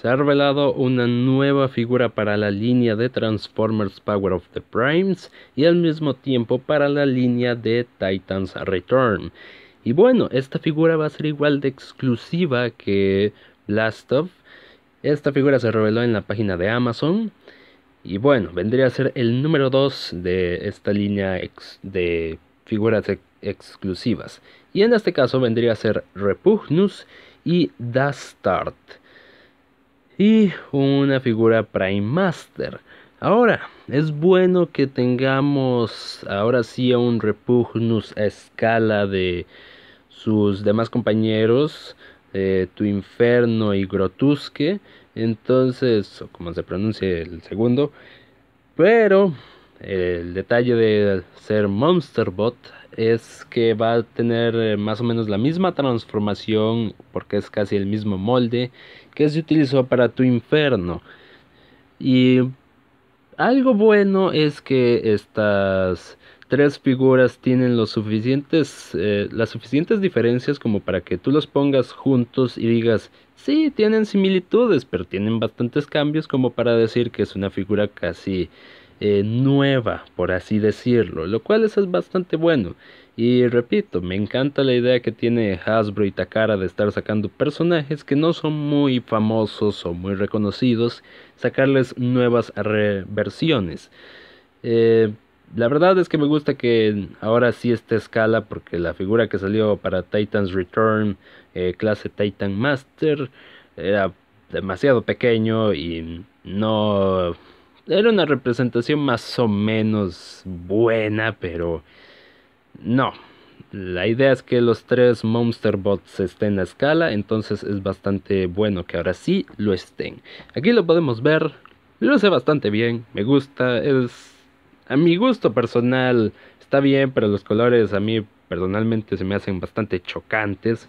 se ha revelado una nueva figura para la línea de Transformers Power of the Primes y al mismo tiempo para la línea de Titans Return. Y bueno, esta figura va a ser igual de exclusiva que Blastoff. Esta figura se reveló en la página de Amazon. Y bueno, vendría a ser el número 2 de esta línea de figuras exclusivas. Y en este caso vendría a ser Repugnus y Dastart y una figura Prime Master. Ahora, es bueno que tengamos ahora sí a un Repugnus a escala de sus demás compañeros, Tu Inferno y Grotusque, entonces, como se pronuncia el segundo, pero el detalle de ser Monsterbot es que va a tener eh, más o menos la misma transformación, porque es casi el mismo molde que se utilizó para tu inferno. Y algo bueno es que estas tres figuras tienen los suficientes, eh, las suficientes diferencias como para que tú los pongas juntos y digas, sí, tienen similitudes, pero tienen bastantes cambios como para decir que es una figura casi eh, nueva, por así decirlo, lo cual es bastante bueno. Y repito, me encanta la idea que tiene Hasbro y Takara de estar sacando personajes que no son muy famosos o muy reconocidos, sacarles nuevas versiones. Eh, la verdad es que me gusta que ahora sí esta escala porque la figura que salió para Titan's Return, eh, clase Titan Master, era demasiado pequeño y no era una representación más o menos buena, pero no. La idea es que los tres Monster Bots estén a escala, entonces es bastante bueno que ahora sí lo estén. Aquí lo podemos ver, lo sé bastante bien, me gusta, es a mi gusto personal está bien, pero los colores a mí personalmente se me hacen bastante chocantes.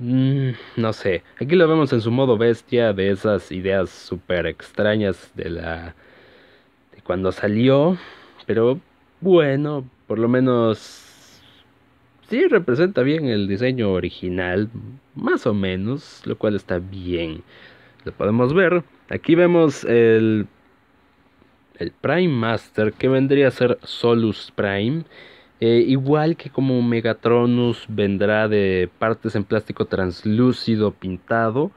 Mm, no sé, aquí lo vemos en su modo bestia de esas ideas súper extrañas de la... de cuando salió, pero bueno, por lo menos... Sí representa bien el diseño original, más o menos, lo cual está bien. Lo podemos ver. Aquí vemos el, el Prime Master, que vendría a ser Solus Prime. Eh, igual que como Megatronus vendrá de partes en plástico translúcido pintado.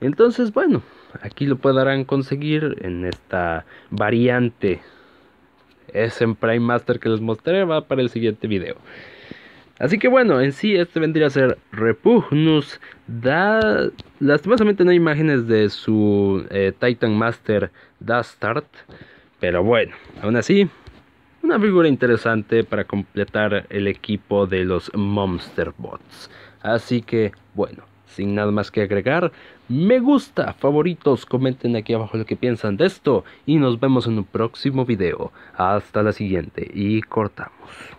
Entonces, bueno, aquí lo podrán conseguir en esta variante. Es en Prime Master que les mostré va para el siguiente video. Así que bueno, en sí este vendría a ser Repugnus. Da... Lastimosamente no hay imágenes de su eh, Titan Master Dastard. Pero bueno, aún así una figura interesante para completar el equipo de los Monster Bots. Así que, bueno, sin nada más que agregar, me gusta, favoritos, comenten aquí abajo lo que piensan de esto y nos vemos en un próximo video. Hasta la siguiente y cortamos.